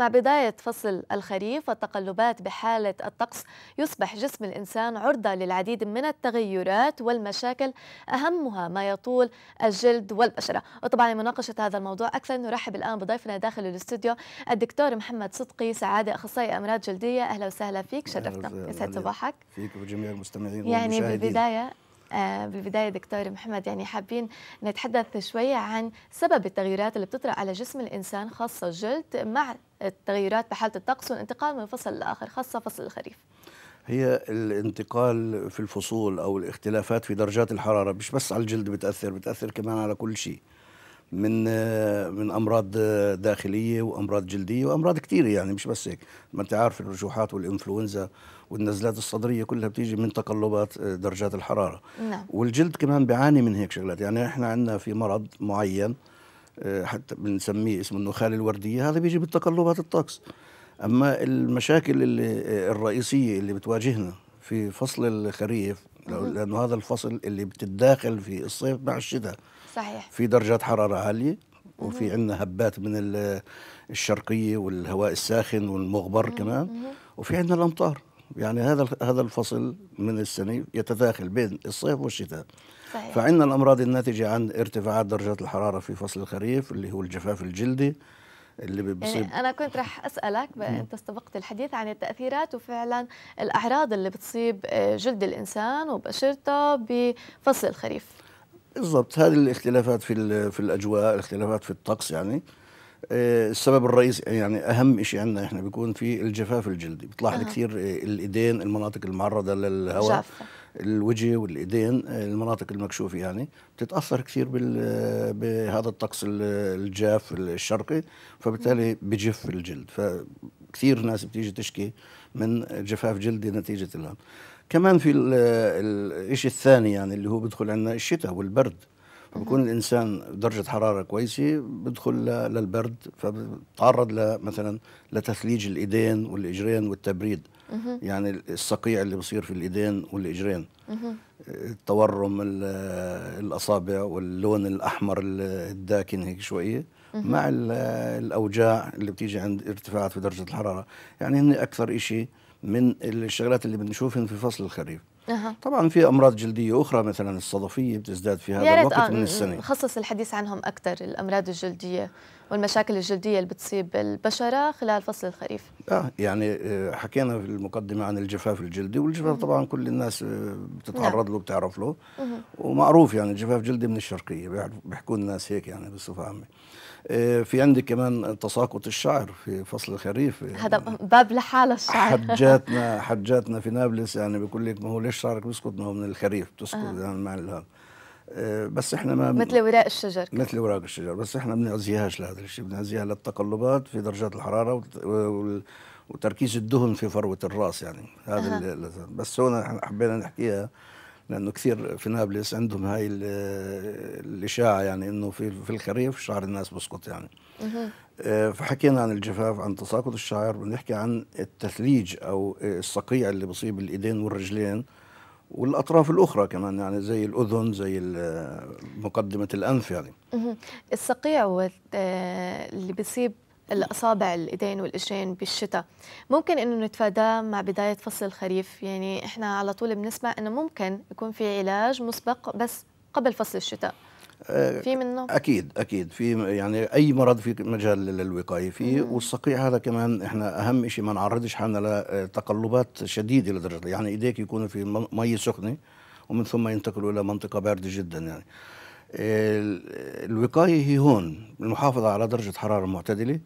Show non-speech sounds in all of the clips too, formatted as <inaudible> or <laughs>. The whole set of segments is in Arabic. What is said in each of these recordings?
مع بداية فصل الخريف والتقلبات بحالة الطقس يصبح جسم الإنسان عرضة للعديد من التغيرات والمشاكل أهمها ما يطول الجلد والبشرة وطبعا لمناقشة هذا الموضوع أكثر نرحب الآن بضيفنا داخل الاستوديو الدكتور محمد صدقي سعادة أخصائي أمراض جلدية أهلا وسهلا فيك شرفتنا يسعد صباحك فيك وجميع المستمعين يعني بالبداية بالبداية آه، دكتور محمد يعني حابين نتحدث شوية عن سبب التغييرات اللي بتطرأ على جسم الإنسان خاصة الجلد مع التغيرات بحالة الطقس والانتقال من فصل لآخر خاصة فصل الخريف هي الانتقال في الفصول أو الاختلافات في درجات الحرارة مش بس على الجلد بتأثر بتأثر كمان على كل شيء من آه، من امراض داخليه وامراض جلديه وامراض كثيره يعني مش بس هيك ما انت عارف الرجوحات والانفلونزا والنزلات الصدريه كلها بتيجي من تقلبات آه، درجات الحراره نعم. والجلد كمان بيعاني من هيك شغلات يعني احنا عندنا في مرض معين آه، حتى بنسميه اسمه النخال الورديه هذا بيجي بالتقلبات الطقس اما المشاكل اللي الرئيسيه اللي بتواجهنا في فصل الخريف لانه هذا الفصل اللي بتتداخل في الصيف مع الشتاء صحيح في درجات حراره عاليه وفي عندنا هبات من الشرقيه والهواء الساخن والمغبر كمان وفي عندنا الامطار يعني هذا هذا الفصل من السنه يتداخل بين الصيف والشتاء صحيح. فعندنا الامراض الناتجه عن ارتفاعات درجات الحراره في فصل الخريف اللي هو الجفاف الجلدي اللي بيصيب يعني انا كنت رح اسالك انت استبقت الحديث عن التاثيرات وفعلا الاعراض اللي بتصيب آه، جلد الانسان وبشرته بفصل الخريف بالضبط هذه الاختلافات في في الاجواء الاختلافات في الطقس يعني آه، السبب الرئيسي يعني اهم شيء عندنا احنا بيكون في الجفاف الجلدي بتلاحظ أه. كثير الايدين المناطق المعرضه للهواء جافة. الوجه والايدين المناطق المكشوفه يعني بتتاثر كثير بهذا الطقس الجاف الشرقي فبالتالي بجف الجلد فكثير ناس بتيجي تشكي من جفاف جلدي نتيجه الان كمان في الشيء الثاني يعني اللي هو بدخل عندنا الشتاء والبرد بكون الانسان درجه حراره كويسه بدخل للبرد فبتعرض مثلا لتثليج الايدين والاجرين والتبريد يعني الصقيع اللي بصير في الايدين والاجرين تورم الاصابع واللون الاحمر الداكن هيك شويه مع الاوجاع اللي بتيجي عند ارتفاعات في درجه الحراره يعني هن اكثر شيء من الشغلات اللي بنشوفهم في فصل الخريف أه. طبعا في امراض جلديه اخرى مثلا الصدفيه بتزداد في هذا الوقت آه من السنه نخصص الحديث عنهم اكثر الامراض الجلديه والمشاكل الجلديه اللي بتصيب البشره خلال فصل الخريف اه يعني آه، حكينا في المقدمه عن الجفاف الجلدي والجفاف مه. طبعا كل الناس آه، بتتعرض نعم. له بتعرف له مه. ومعروف يعني الجفاف جلدي من الشرقيه بيحكوا الناس هيك يعني بصفه عامه آه، في عندك كمان تساقط الشعر في فصل الخريف هذا باب لحاله الشعر حجاتنا <laughs> حجاتنا في نابلس يعني بيقول لك ما هو ليش شعرك بيسقط ما هو من الخريف بتسقط آه. يعني مع الهام آه، بس احنا ما مثل وراق الشجر مثل وراق الشجر بس احنا بنعزيهاش لهذا الشيء بنعزيها للتقلبات في درجات الحراره وتركيز الدهن في فروه الراس يعني هذا أه. بس هون احنا حبينا نحكيها لانه كثير في نابلس عندهم هاي الاشاعه يعني انه في في الخريف شعر الناس بسقط يعني آه، فحكينا عن الجفاف عن تساقط الشعر بنحكي عن التثليج او الصقيع اللي بصيب الايدين والرجلين والاطراف الاخرى كمان يعني زي الاذن زي مقدمه الانف يعني الصقيع آه، اللي بيصيب الاصابع الايدين والاجرين بالشتاء ممكن انه نتفاداه مع بدايه فصل الخريف يعني احنا على طول بنسمع انه ممكن يكون في علاج مسبق بس قبل فصل الشتاء آه، في منه اكيد اكيد في يعني اي مرض في مجال للوقايه فيه والصقيع هذا كمان احنا اهم شيء ما نعرضش حالنا لتقلبات آه، شديده لدرجه يعني ايديك يكونوا في مي سخنه ومن ثم ينتقلوا الى منطقه بارده جدا يعني الوقايه هي هون المحافظه على درجه حراره معتدله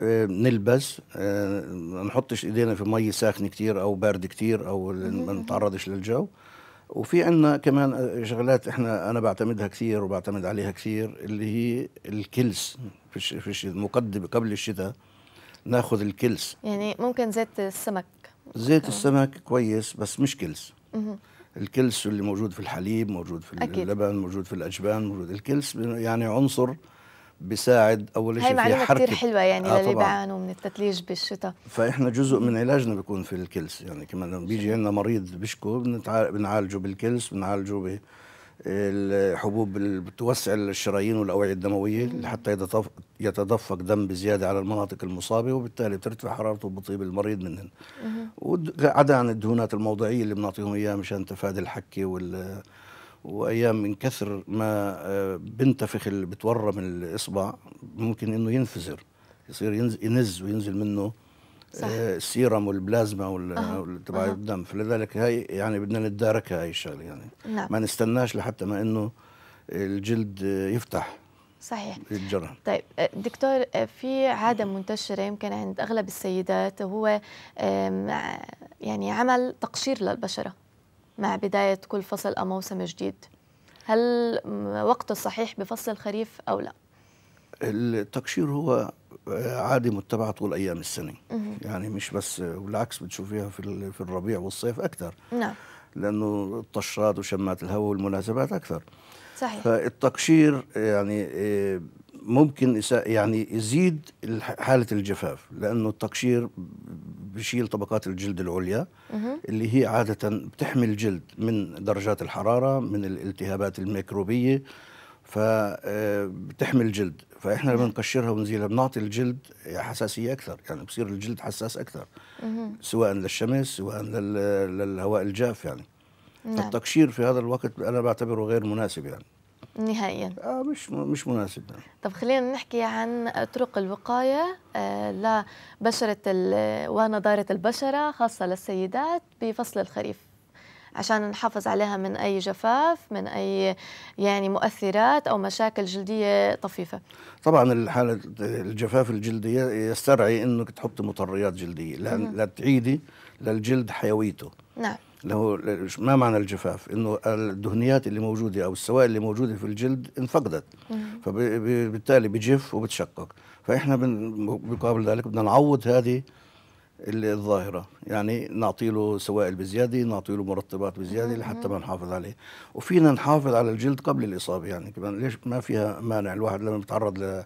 آه، نلبس آه، ما نحطش ايدينا في مي ساخنه كثير او بارد كثير او ما نتعرضش للجو وفي عندنا كمان شغلات احنا انا بعتمدها كثير وبعتمد عليها كثير اللي هي الكلس في في المقدمه قبل الشتاء ناخذ الكلس يعني ممكن زيت السمك زيت السمك كويس بس مش كلس الكلس اللي موجود في الحليب موجود في أكيد. اللبن موجود في الأجبان موجود الكلس يعني عنصر بيساعد اول شيء في حركه كثير حلوه يعني آه للي بيعانوا من التتليج بالشتاء فاحنا جزء من علاجنا بيكون في الكلس يعني كمان لما بيجي عندنا مريض بشكو بنعالجه بالكلس بنعالجه الحبوب اللي بتوسع الشرايين والاوعيه الدمويه لحتى يتدفق دم بزياده على المناطق المصابه وبالتالي بترتفع حرارته وبطيب المريض منهن وعدا عن الدهونات الموضعيه اللي بنعطيهم اياها مشان تفادي الحكه وال وايام من كثر ما آه، بنتفخ اللي بتورم الاصبع ممكن انه ينفزر يصير ينز وينزل منه آه، السيرم والبلازما تبع أه. الدم فلذلك هي يعني بدنا نتداركها هي الشغله يعني نعم. ما نستناش لحتى ما انه الجلد يفتح صحيح الجرح طيب آه، دكتور آه، في عادة منتشرة يمكن عند أغلب السيدات هو يعني عمل تقشير للبشرة مع بداية كل فصل أو موسم جديد هل وقته صحيح بفصل الخريف أو لا؟ التقشير هو عادي متبعه طول ايام السنه يعني مش بس والعكس بتشوفيها في في الربيع والصيف اكثر نعم لانه الطشرات وشمات الهواء والمناسبات اكثر صحيح فالتقشير يعني آه، ممكن يعني يزيد حاله الجفاف لانه التقشير بشيل طبقات الجلد العليا اللي هي عاده بتحمي الجلد من درجات الحراره من الالتهابات الميكروبيه فبتحمي آه، الجلد فاحنا لما نقشرها ونزيلها بنعطي الجلد حساسيه اكثر يعني بصير الجلد حساس اكثر سواء للشمس سواء للهواء الجاف يعني نعم. فالتقشير في هذا الوقت انا بعتبره غير مناسب يعني نهائيا آه مش مش مناسب يعني. طب خلينا نحكي عن طرق الوقايه آه لبشره ونضاره البشره خاصه للسيدات بفصل الخريف عشان نحافظ عليها من أي جفاف من أي يعني مؤثرات أو مشاكل جلدية طفيفة طبعا الحالة الجفاف الجلدي يسترعي أنك تحطي مطريات جلدية لا, لا تعيدي للجلد حيويته نعم له ما معنى الجفاف؟ انه الدهنيات اللي موجوده او السوائل اللي موجوده في الجلد انفقدت فبالتالي بجف وبتشقق فاحنا مقابل ذلك بدنا نعوض هذه الظاهره يعني نعطي له سوائل بزياده نعطي له مرطبات بزياده لحتى ما نحافظ عليه وفينا نحافظ على الجلد قبل الاصابه يعني كمان ليش ما فيها مانع الواحد لما بيتعرض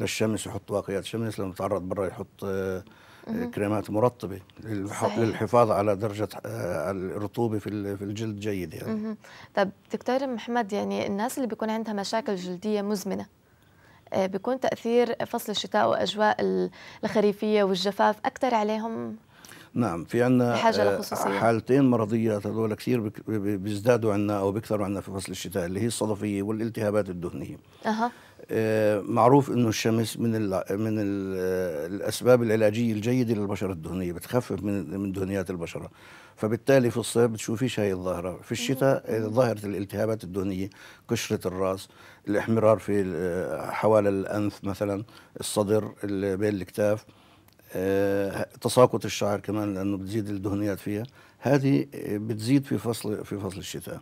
للشمس يحط واقيات شمس لما بيتعرض برا يحط آه، آه، كريمات مرطبه للحفاظ على درجه آه، الرطوبه في في الجلد جيد يعني طب دكتور محمد يعني الناس اللي بيكون عندها مشاكل جلديه مزمنه بيكون تاثير فصل الشتاء واجواء الخريفيه والجفاف اكثر عليهم نعم في عندنا آه، حالتين مرضيات هذول كثير بيزدادوا عندنا او بيكثروا عندنا في فصل الشتاء اللي هي الصدفيه والالتهابات الدهنيه أه. معروف انه الشمس من من الاسباب العلاجيه الجيده للبشره الدهنيه بتخفف من من دهنيات البشره فبالتالي في الصيف بتشوفيش هاي الظاهره في الشتاء ظاهره الالتهابات الدهنيه قشره الراس الاحمرار في حوالي الانف مثلا الصدر بين الاكتاف تساقط الشعر كمان لانه بتزيد الدهنيات فيها هذه بتزيد في فصل في فصل الشتاء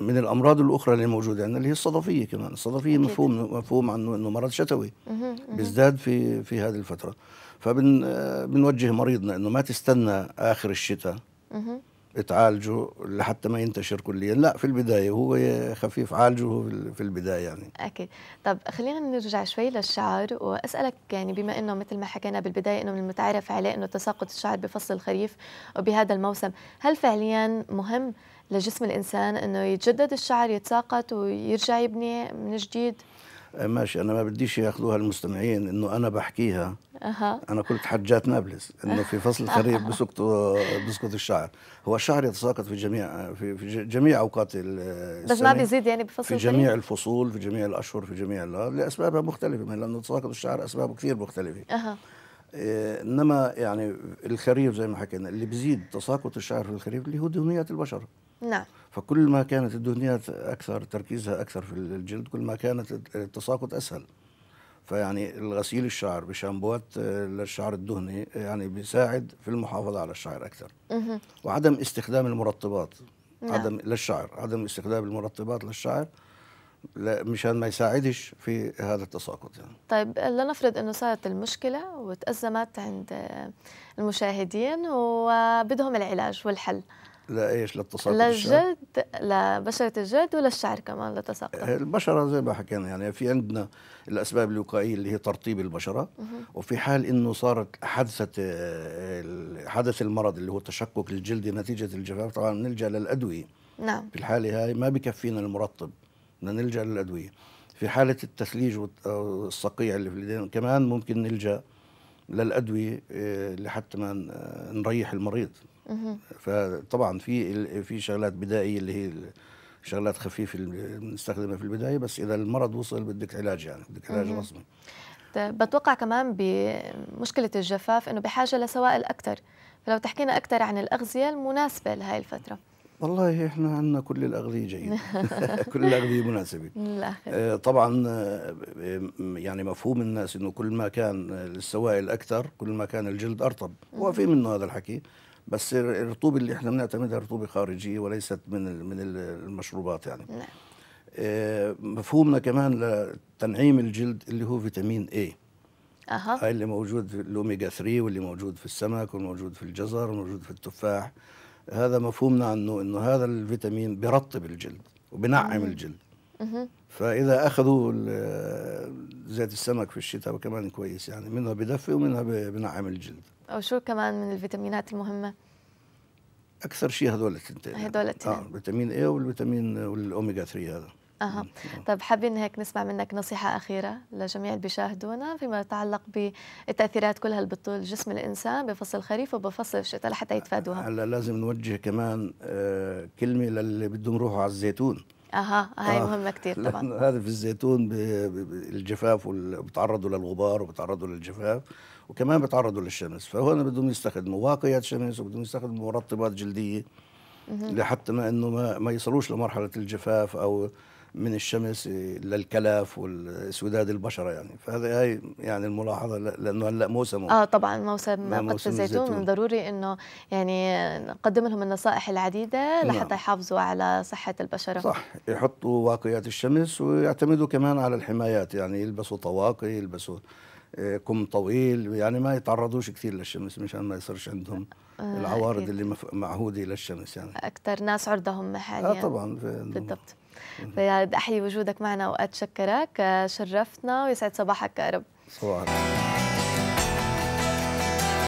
من الامراض الاخرى اللي موجوده عندنا اللي هي الصدفيه كمان الصدفيه مفهوم مفهوم عنه انه مرض شتوي بيزداد في في هذه الفتره فبنوجه مريضنا انه ما تستنى اخر الشتاء تعالجه لحتى ما ينتشر كليا لا في البداية هو خفيف عالجه في البداية يعني أكيد طب خلينا نرجع شوي للشعر وأسألك يعني بما أنه مثل ما حكينا بالبداية أنه من المتعارف عليه أنه تساقط الشعر بفصل الخريف وبهذا الموسم هل فعليا مهم لجسم الإنسان أنه يتجدد الشعر يتساقط ويرجع يبني من جديد آه، ماشي انا ما بديش ياخذوها المستمعين انه انا بحكيها أها. انا قلت حجات نابلس انه في فصل الخريف بسقطوا بسقط الشعر هو الشعر يتساقط في جميع في, في جميع اوقات السنه بس ما بيزيد يعني بفصل في جميع الخريف. الفصول في جميع الاشهر في جميع لاسبابها مختلفه لانه تساقط الشعر اسبابه كثير مختلفه اها إيه انما يعني الخريف زي ما حكينا اللي بيزيد تساقط الشعر في الخريف اللي هو دهنيات البشر نعم فكل ما كانت الدهنيات أكثر تركيزها أكثر في الجلد كل ما كانت التساقط أسهل فيعني الغسيل الشعر بشامبوات آه، للشعر الدهني آه، يعني بيساعد في المحافظة على الشعر أكثر وعدم استخدام المرطبات نعم. عدم للشعر عدم استخدام المرطبات للشعر مشان ما يساعدش في هذا التساقط يعني. طيب لنفرض انه صارت المشكله وتازمت عند المشاهدين وبدهم العلاج والحل لايش للتساقط للجلد لبشره الجلد وللشعر كمان للتساقط البشره زي ما حكينا يعني في عندنا الاسباب الوقائيه اللي هي ترطيب البشره وفي حال انه صارت حدثت حدث المرض اللي هو تشقق الجلدي نتيجه الجفاف طبعا بنلجا للادويه نعم في الحاله هاي ما بكفينا المرطب بدنا نلجا للادويه في حاله التثليج والصقيع اللي في الايدين كمان ممكن نلجا للادويه آه، لحتى ما آه، نريح المريض فطبعا في في شغلات بدائيه اللي هي شغلات خفيفه اللي بنستخدمها في البدايه بس اذا المرض وصل بدك علاج يعني بدك علاج رسمي طيب، بتوقع كمان بمشكله الجفاف انه بحاجه لسوائل اكثر فلو تحكينا اكثر عن الاغذيه المناسبه لهي الفتره والله احنا عندنا كل الاغذيه جيده <laughs> <laughs> كل الاغذيه مناسبه آه، طبعا آه، يعني مفهوم الناس انه كل ما كان السوائل اكثر كل ما كان الجلد ارطب هو في منه هذا الحكي بس الرطوبه اللي احنا بنعتمدها رطوبه خارجيه وليست من من المشروبات يعني نعم. آه، مفهومنا كمان لتنعيم الجلد اللي هو فيتامين اي أها. هاي اللي موجود في الاوميجا 3 واللي موجود في السمك والموجود في الجزر والموجود في التفاح هذا مفهومنا عنه انه هذا الفيتامين بيرطب الجلد وبنعم الجلد فاذا اخذوا زيت السمك في الشتاء كمان كويس يعني منها بدفي ومنها بنعم الجلد او شو كمان من الفيتامينات المهمه اكثر شيء هذول الثنتين يعني. هذول الثنتين اه فيتامين اي والفيتامين والاوميجا 3 هذا اها نعم، نعم. طيب حابين هيك نسمع منك نصيحه اخيره لجميع اللي بيشاهدونا فيما يتعلق بالتاثيرات كلها اللي بتطول جسم الانسان بفصل الخريف وبفصل الشتاء لحتى يتفادوها هلا لازم نوجه كمان آه، كلمه للي بدهم يروحوا على الزيتون اها هاي آه. مهمه كثير <laughs> طبعا هذا في الزيتون الجفاف بتعرضوا للغبار وبتعرضوا للجفاف وكمان بتعرضوا للشمس فهون بدهم يستخدموا واقيات شمس وبدهم يستخدموا مرطبات جلديه لحتى ما انه ما, ما يصلوش لمرحله الجفاف او من الشمس للكلاف والسوداد البشره يعني فهذا هي يعني الملاحظه لانه هلا موسم اه طبعا موسم قطف الزيتون من ضروري انه يعني نقدم لهم النصائح العديده نعم. لحتى نعم. يحافظوا على صحه البشره صح يحطوا واقيات الشمس ويعتمدوا كمان على الحمايات يعني يلبسوا طواقي يلبسوا آه، كم طويل يعني ما يتعرضوش كثير للشمس مشان ما يصيرش عندهم آه، العوارض أكيد. اللي معهوده للشمس يعني اكثر ناس عرضهم حاليا اه طبعا بالضبط بدي أحيي وجودك معنا وأتشكرك شرفتنا ويسعد صباحك يا رب صباحك